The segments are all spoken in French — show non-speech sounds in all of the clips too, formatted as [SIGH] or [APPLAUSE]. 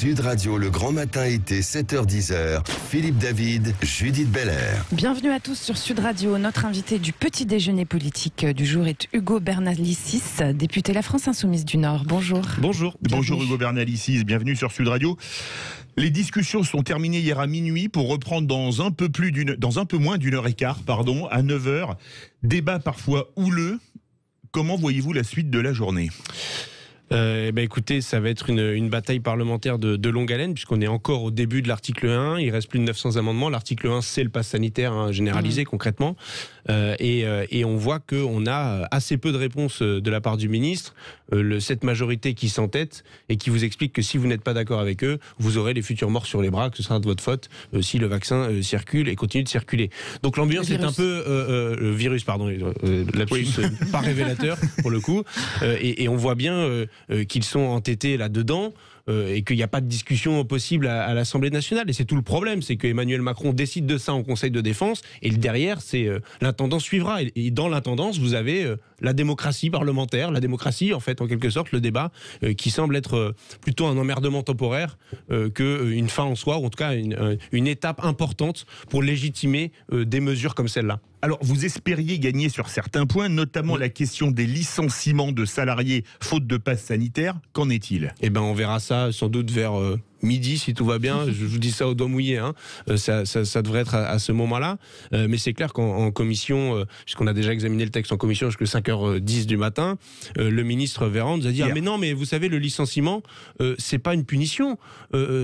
Sud Radio, le grand matin été, 7h-10h. Philippe David, Judith Belair. Bienvenue à tous sur Sud Radio. Notre invité du petit déjeuner politique du jour est Hugo Bernalicis, député La France Insoumise du Nord. Bonjour. Bonjour. Bonjour Hugo Bernalicis, bienvenue sur Sud Radio. Les discussions sont terminées hier à minuit pour reprendre dans un peu, plus d'une, dans un peu moins d'une heure et quart, pardon, à 9h. Débat parfois houleux. Comment voyez-vous la suite de la journée euh, eh ben, écoutez, ça va être une, une bataille parlementaire de, de longue haleine, puisqu'on est encore au début de l'article 1. Il reste plus de 900 amendements. L'article 1, c'est le pass sanitaire hein, généralisé, mmh. concrètement. Euh, et, euh, et, on voit qu'on a euh, assez peu de réponses euh, de la part du ministre. le, cette majorité qui s'entête et qui vous explique que si vous n'êtes pas d'accord avec eux, vous aurez les futurs morts sur les bras, que ce sera de votre faute si le vaccin circule et continue de circuler. Donc l'ambiance est un peu. le virus, pardon, l'absence, pas [LAUGHS] révélateur, pour le coup. et, et on voit bien euh, qu'ils sont entêtés là-dedans euh, et qu'il n'y a pas de discussion possible à, l'Assemblée nationale. Et c'est tout le problème, c'est que Emmanuel Macron décide de ça en Conseil de défense et derrière, c'est euh, l'intendance suivra. Et, dans l'intendance, vous avez la démocratie parlementaire, la démocratie en fait en quelque sorte le débat qui semble être plutôt un emmerdement temporaire qu'une fin en soi, ou en tout cas une étape importante pour légitimer des mesures comme celle-là. Alors, vous espériez gagner sur certains points, notamment la question des licenciements de salariés faute de passe sanitaire. Qu'en est-il Eh bien, on verra ça sans doute vers euh, midi, si tout va bien. [LAUGHS] Je vous dis ça au doigt mouillé. Hein. Euh, ça, ça, devrait être à, ce moment-là. Euh, mais c'est clair qu'en commission, euh, puisqu'on a déjà examiné le texte en commission jusqu'à 5h10 du matin, le ministre Véran nous a dit ah, mais non, mais vous savez, le licenciement, c'est pas une punition.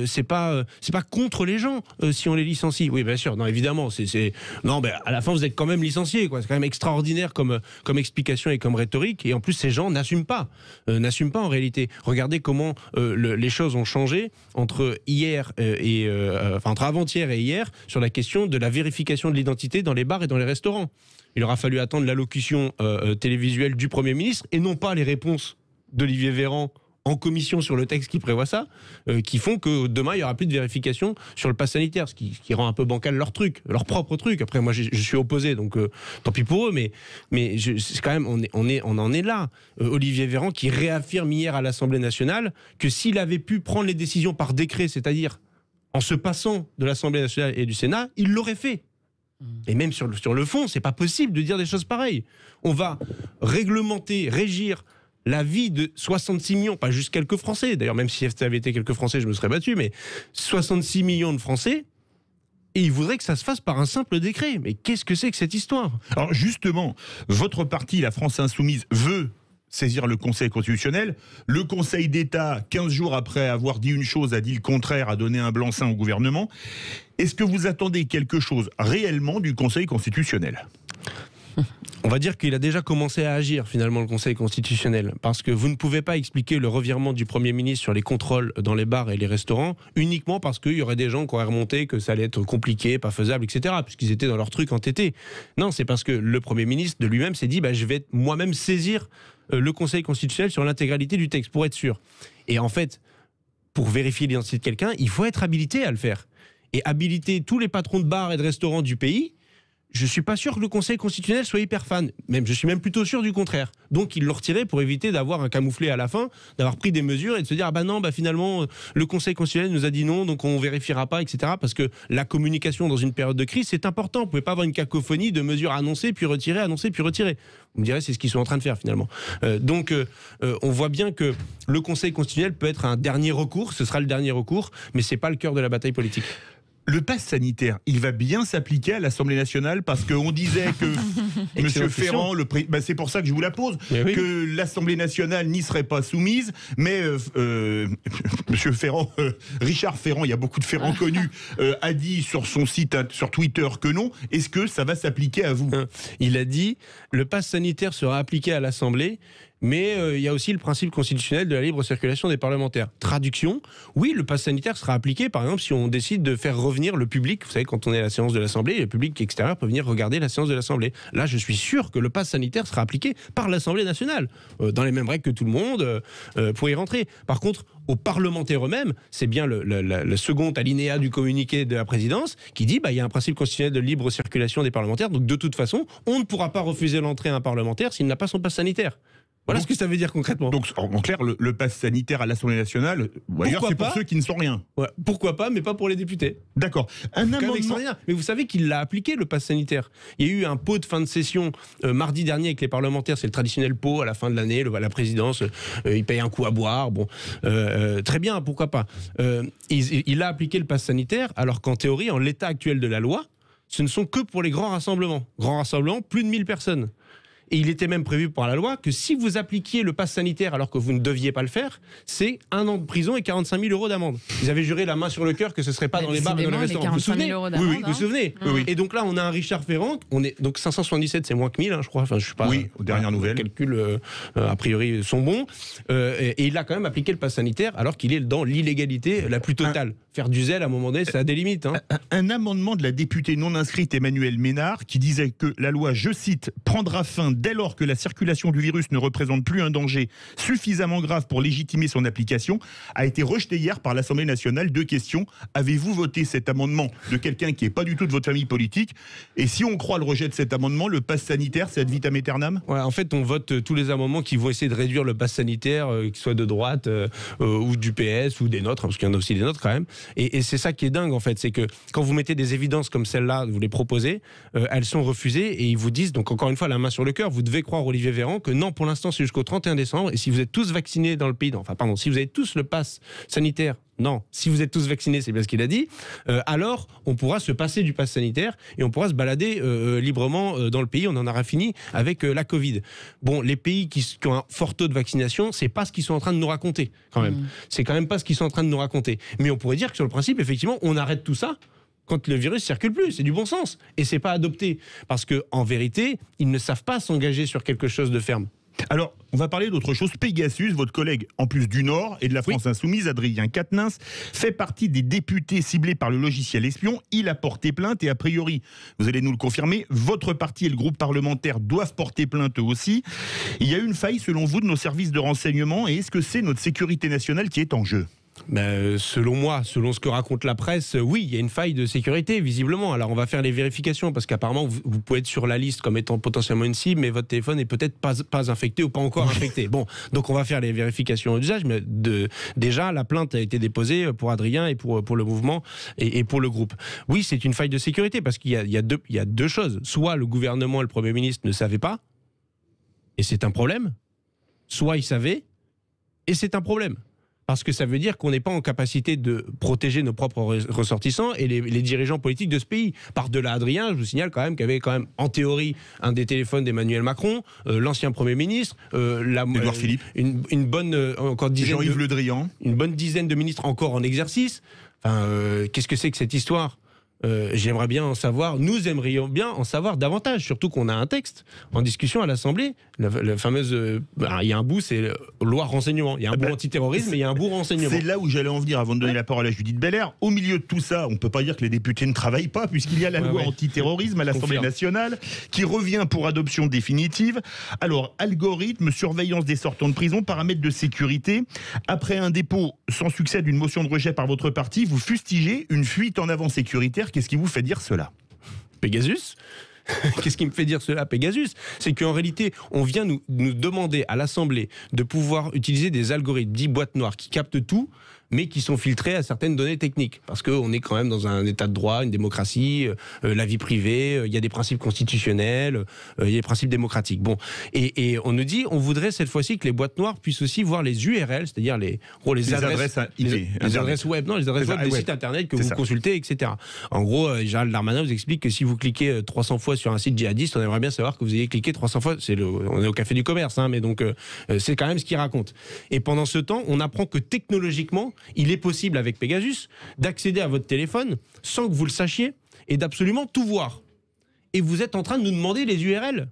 c'est pas, c'est pas contre les gens si on les licencie. Oui, bien sûr. Non, évidemment. C'est, non, mais à la fin, vous êtes quand même licencié. Quoi. C'est quand même extraordinaire comme, comme explication et comme rhétorique. Et en plus, ces gens n'assument pas, n'assument pas en réalité. Regardez comment les choses ont changé en entre hier euh, et euh, entre avant-hier et hier sur la question de la vérification de l'identité dans les bars et dans les restaurants. Il aura fallu attendre l'allocution euh, télévisuelle du Premier ministre et non pas les réponses d'Olivier Véran en commission sur le texte qui prévoit ça, euh, qui font que demain, il n'y aura plus de vérification sur le pass sanitaire, ce qui, rend un peu bancal leur truc, leur propre truc. Après, moi, je, suis opposé, donc euh, tant pis pour eux, mais, mais c'est quand même, on, est, on, en est là. Euh, Olivier Véran qui réaffirme hier à l'Assemblée nationale que s'il avait pu prendre les décisions par décret, c'est-à-dire en se passant de l'Assemblée nationale et du Sénat, il l'aurait fait. Mmh. Et même sur le, sur le fond, c'est pas possible de dire des choses pareilles. On va réglementer, régir la vie de 66 millions, pas juste quelques Français, d'ailleurs même si ça avait été quelques Français, je me serais battu, mais 66 millions de Français, et il voudrait que ça se fasse par un simple décret. Mais qu'est-ce que c'est que cette histoire Alors justement, votre parti, la France insoumise, veut saisir le Conseil constitutionnel. Le Conseil d'État, 15 jours après avoir dit une chose, a dit le contraire, a donné un blanc-seing au gouvernement. Est-ce que vous attendez quelque chose réellement du Conseil constitutionnel on va dire qu'il a déjà commencé à agir finalement le Conseil constitutionnel, parce que vous ne pouvez pas expliquer le revirement du Premier ministre sur les contrôles dans les bars et les restaurants uniquement parce qu'il y aurait des gens qui auraient remonté que ça allait être compliqué, pas faisable, etc., puisqu'ils étaient dans leur truc entêté. Non, c'est parce que le Premier ministre de lui-même s'est dit, bah, je vais moi-même saisir euh, le Conseil constitutionnel sur l'intégralité du texte pour être sûr. Et en fait, pour vérifier l'identité de quelqu'un, il faut être habilité à le faire. Et habiliter tous les patrons de bars et de restaurants du pays je ne suis pas sûr que le Conseil constitutionnel soit hyper fan. Même, je suis même plutôt sûr du contraire. Donc, il l'ont retiré pour éviter d'avoir un camouflet à la fin, d'avoir pris des mesures et de se dire ah ben non, bah finalement, euh, le Conseil constitutionnel nous a dit non, donc on ne vérifiera pas, etc. Parce que la communication dans une période de crise, c'est important. Vous pouvez pas avoir une cacophonie de mesures annoncées puis retirées, annoncées puis retirées. Vous me direz, c'est ce qu'ils sont en train de faire finalement. Euh, donc, euh, on voit bien que le Conseil constitutionnel peut être un dernier recours. Ce sera le dernier recours, mais ce n'est pas le cœur de la bataille politique le pass sanitaire, il va bien s'appliquer à l'Assemblée nationale parce qu'on disait que [LAUGHS] M. Ferrand, ben, c'est pour ça que je vous la pose, que l'Assemblée nationale n'y serait pas soumise, mais euh, euh, [LAUGHS] M. Ferrand, euh, Richard Ferrand, il y a beaucoup de Ferrand connus, [LAUGHS] a dit sur son site, hein, sur Twitter que non. Est-ce que ça va s'appliquer à vous Il a dit le pass sanitaire sera appliqué à l'Assemblée, mais euh, il y a aussi le principe constitutionnel de la libre circulation des parlementaires. Traduction, oui, le pass sanitaire sera appliqué, par exemple, si on décide de faire revenir le public, vous savez, quand on est à la séance de l'Assemblée, le public extérieur peut venir regarder la séance de l'Assemblée. Là, je suis sûr que le pass sanitaire sera appliqué par l'Assemblée nationale, euh, dans les mêmes règles que tout le monde, euh, pour y rentrer. Par contre, aux parlementaires eux-mêmes, c'est bien le, le, second alinéa du communiqué de la présidence qui dit bah, il y a un principe constitutionnel de libre circulation des parlementaires, donc de toute façon, on ne pourra pas refuser l'entrée à un parlementaire s'il n'a pas son pass sanitaire. Voilà ce que ça veut dire concrètement. Donc, en clair, le, passe pass sanitaire à l'Assemblée nationale, c'est pour ceux qui ne sont rien. pourquoi pas, mais pas pour les députés. D'accord. Un amendement. Mais vous savez qu'il l'a appliqué, le pass sanitaire. Il y a eu un pot de fin de session euh, mardi dernier avec les parlementaires. C'est le traditionnel pot à la fin de l'année. La présidence, euh, il paye un coup à boire. Bon, euh, très bien, pourquoi pas. Il, il a appliqué le pass sanitaire, alors qu'en théorie, en l'état actuel de la loi, ce ne sont que pour les grands rassemblements. Grands rassemblements, plus de 1000 personnes. Et il était même prévu par la loi que si vous appliquiez le pass sanitaire alors que vous ne deviez pas le faire, c'est un an de prison et 45 000 euros d'amende. Ils avaient juré la main sur le cœur que ce ne serait pas bah, dans les bars et dans les restaurants. Vous vous hein. souvenez oui, vous vous souvenez Et donc là, on a un Richard Ferrand. On est, donc 577, c'est moins que 1000, hein, je crois. Enfin, je suis pas. Oui, aux dernières nouvelles. Les calculs, euh, euh, a priori, sont bons. Euh, et, il a quand même appliqué le pass sanitaire alors qu'il est dans l'illégalité la plus totale faire du zèle à un moment donné, ça a des limites. Hein. Un amendement de la députée non inscrite Emmanuelle Ménard qui disait que la loi, je cite, prendra fin dès lors que la circulation du virus ne représente plus un danger suffisamment grave pour légitimer son application, a été rejeté hier par l'Assemblée nationale. Deux questions. Avez-vous voté cet amendement de quelqu'un qui n'est pas du tout de votre famille politique Et si on croit le rejet de cet amendement, le pass sanitaire, c'est ad vitam aeternam En fait, on vote euh, tous les amendements qui vont essayer de réduire le pass sanitaire, euh, qu'il soit de droite euh, ou du PS ou des nôtres, hein, parce qu'il y en a aussi des nôtres quand même. Et, c'est ça qui est dingue, en fait, c'est que quand vous mettez des évidences comme celle-là, vous les proposez, euh, elles sont refusées et ils vous disent, donc encore une fois, la main sur le cœur, vous devez croire Olivier Véran que non, pour l'instant, c'est jusqu'au 31 décembre. Et si vous êtes tous vaccinés dans le pays, enfin, pardon, si vous avez tous le pass sanitaire non. Si vous êtes tous vaccinés, c'est bien ce qu'il a dit, euh, alors on pourra se passer du pass sanitaire et on pourra se balader euh, euh, librement dans le pays. On en aura fini avec la Covid. Bon, les pays qui, ont un fort taux de vaccination, c'est pas ce qu'ils sont en train de nous raconter, quand même. Mmh. C'est quand même pas ce qu'ils sont en train de nous raconter. Mais on pourrait dire que sur le principe, effectivement, on arrête tout ça quand le virus circule plus. C'est du bon sens. Et c'est pas adopté. Parce que, en vérité, ils ne savent pas s'engager sur quelque chose de ferme. Alors, on va parler d'autre chose. Pegasus, votre collègue, en plus du Nord et de la France Insoumise, Adrien Quatennens, fait partie des députés ciblés par le logiciel espion. Il a porté plainte et a priori, vous allez nous le confirmer, votre parti et le groupe parlementaire doivent porter plainte eux aussi. Il y a une faille, selon vous, de nos services de renseignement et est-ce que c'est notre sécurité nationale qui est en jeu ben, euh, selon moi, selon ce que raconte la presse, euh, oui, il y a une faille de sécurité, visiblement. Alors on va faire les vérifications, parce qu'apparemment, vous, pouvez être sur la liste comme étant potentiellement une cible, mais votre téléphone n'est peut-être pas, infecté ou pas encore infecté. Bon, donc on va faire les vérifications d'usage, mais de, déjà, la plainte a été déposée euh, pour Adrien et pour, pour le mouvement et, pour le groupe. Oui, c'est une faille de sécurité, parce qu'il y, a, deux, il y a deux choses. Soit le gouvernement et le Premier ministre ne savaient pas, et c'est un problème, soit ils savaient, et c'est un problème parce que ça veut dire qu'on n'est pas en capacité de protéger nos propres ressortissants et les, dirigeants politiques de ce pays. Par-delà Adrien, je vous signale quand même qu'il y avait quand même, en théorie, un des téléphones d'Emmanuel Macron, euh, l'ancien Premier ministre, euh, la, euh, Philippe, une, bonne encore dizaine, de, Le Drian, une bonne dizaine de ministres encore en exercice. qu'est-ce que c'est que cette histoire euh, j'aimerais bien en savoir, nous aimerions bien en savoir davantage, surtout qu'on a un texte en discussion à l'Assemblée. La, fameuse. Euh, bah, il y a un bout, c'est loi renseignement. Il y a un ah bout bah, antiterrorisme et il y a un bout renseignement. C'est là où j'allais en venir avant de donner la parole à Judith Belair. Au milieu de tout ça, on ne peut pas dire que les députés ne travaillent pas, puisqu'il y a la loi anti antiterrorisme à l'Assemblée nationale qui revient pour adoption définitive. Alors, algorithme, surveillance des sortants de prison, paramètres de sécurité. Après un dépôt sans succès d'une motion de rejet par votre parti, vous fustigez une fuite en avant sécuritaire qu'est-ce qui vous fait dire cela Pegasus [LAUGHS] Qu'est-ce qui me fait dire cela, Pegasus C'est qu'en réalité, on vient nous, nous demander à l'Assemblée de pouvoir utiliser des algorithmes dits boîtes noires qui captent tout mais qui sont filtrées à certaines données techniques. Parce qu'on est quand même dans un état de droit, une démocratie, euh, la vie privée, euh, il y a des principes constitutionnels, euh, il y a des principes démocratiques. Bon, et, on nous dit, on voudrait cette fois-ci que les boîtes noires puissent aussi voir les URL, c'est-à-dire les, les, adresses, les, adresses web, non, les adresses web des sites internet que vous consultez, etc. En gros, Gérald Darmanin vous explique que si vous cliquez 300 fois sur un site djihadiste, on aimerait bien savoir que vous ayez cliqué 300 fois. C'est on est au café du commerce, hein, mais donc c'est quand même ce qu'il raconte. Et pendant ce temps, on apprend que technologiquement, il est possible avec Pegasus d'accéder à votre téléphone sans que vous le sachiez et d'absolument tout voir. Et vous êtes en train de nous demander les URL.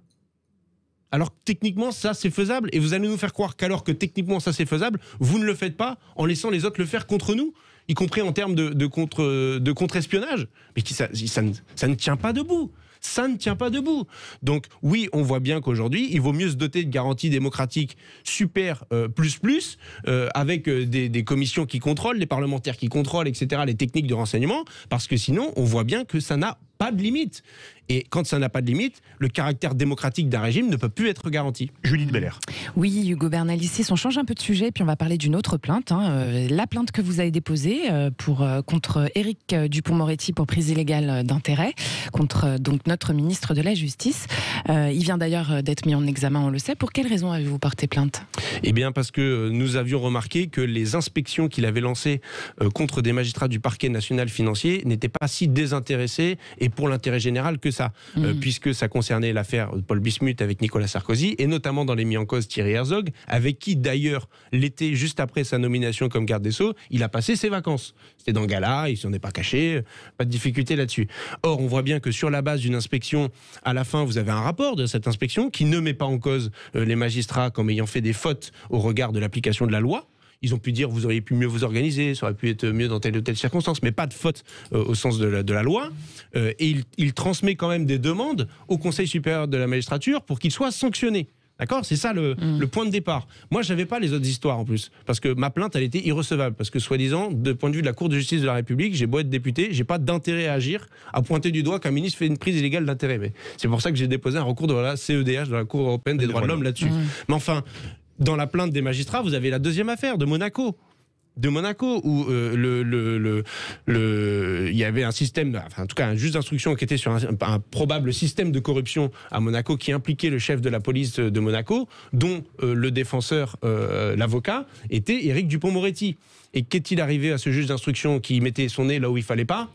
Alors techniquement, ça c'est faisable. Et vous allez nous faire croire qu'alors que techniquement ça c'est faisable, vous ne le faites pas en laissant les autres le faire contre nous, y compris en termes de, contre-espionnage. Mais qui, ça ne tient pas debout ça ne tient pas debout. Donc oui, on voit bien qu'aujourd'hui, il vaut mieux se doter de garanties démocratiques super euh, plus plus, euh, avec euh, des, des, commissions qui contrôlent, les parlementaires qui contrôlent, etc., les techniques de renseignement, parce que sinon, on voit bien que ça n'a pas de limite. Et quand ça n'a pas de limite, le caractère démocratique d'un régime ne peut plus être garanti. Julie de Belair. Oui, Hugo Bernalicis, on change un peu de sujet, puis on va parler d'une autre plainte. Hein, euh, la plainte que vous avez déposée euh, pour, euh, contre Éric Dupont-Moretti pour prise illégale d'intérêt, contre donc notre ministre de la Justice. il vient d'ailleurs d'être mis en examen, on le sait. Pour quelles raisons avez-vous porté plainte Eh bien, parce que nous avions remarqué que les inspections qu'il avait lancées contre des magistrats du parquet national financier n'étaient pas si désintéressées et pour l'intérêt général que ça, euh, mm. puisque ça concernait l'affaire Paul Bismuth avec Nicolas Sarkozy, et notamment dans les mis en cause Thierry Herzog, avec qui d'ailleurs, l'été, juste après sa nomination comme garde des Sceaux, il a passé ses vacances. C'était dans Gala, il s'en est pas caché, euh, pas de difficulté là-dessus. Or, on voit bien que sur la base d'une inspection, à la fin, vous avez un rapport de cette inspection qui ne met pas en cause euh, les magistrats comme ayant fait des fautes au regard de l'application de la loi, ils ont pu dire vous auriez pu mieux vous organiser, ça aurait pu être mieux dans telle ou telle circonstance, mais pas de faute euh, au sens de la, loi. Euh, et il, transmet quand même des demandes au Conseil supérieur de la magistrature pour qu'il soit sanctionné. D'accord C'est ça mm. le, point de départ. Moi, je n'avais pas les autres histoires en plus, parce que ma plainte, elle était irrecevable, parce que soi-disant, de point de vue de la Cour de justice de la République, j'ai beau être député, j'ai pas d'intérêt à agir, à pointer du doigt qu'un ministre fait une prise illégale d'intérêt. Mais c'est pour ça que j'ai déposé un recours de la CEDH, de la Cour européenne des, droits, de l'homme là-dessus. Mm. Mais enfin, dans la plainte des magistrats, vous avez la deuxième affaire de Monaco de Monaco où euh, il y avait un système, en tout cas un juge d'instruction qui était sur un, probable système de corruption à Monaco qui impliquait le chef de la police de Monaco, dont euh, le défenseur, euh, l'avocat, était Éric Dupont-Moretti. Et qu'est-il arrivé à ce juge d'instruction qui mettait son nez là où il fallait pas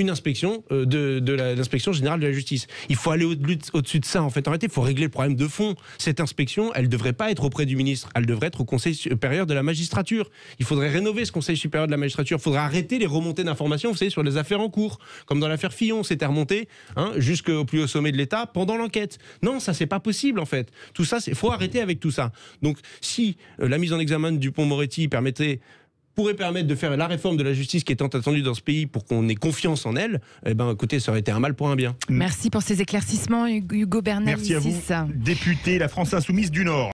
une inspection euh, de, l'inspection générale de la justice. Il faut aller au-dessus au de ça, en fait. En il faut régler le problème de fond. Cette inspection, elle ne devrait pas être auprès du ministre, elle devrait être au Conseil supérieur de la magistrature. Il faudrait rénover ce Conseil supérieur de la magistrature. Il faudrait arrêter les remontées d'informations, vous savez, sur les affaires en cours, comme dans l'affaire Fillon, c'était remonté hein, jusqu'au plus haut sommet de l'État pendant l'enquête. Non, ça, c'est pas possible, en fait. Tout ça, il faut arrêter avec tout ça. Donc, si euh, la mise en examen du pont Moretti permettait pourrait permettre de faire la réforme de la justice qui est tant attendue dans ce pays pour qu'on ait confiance en elle, eh ben, écoutez, ça aurait été un mal pour un bien. Merci pour ces éclaircissements, Hugo Bernal. Merci à vous. Député, la France Insoumise du Nord.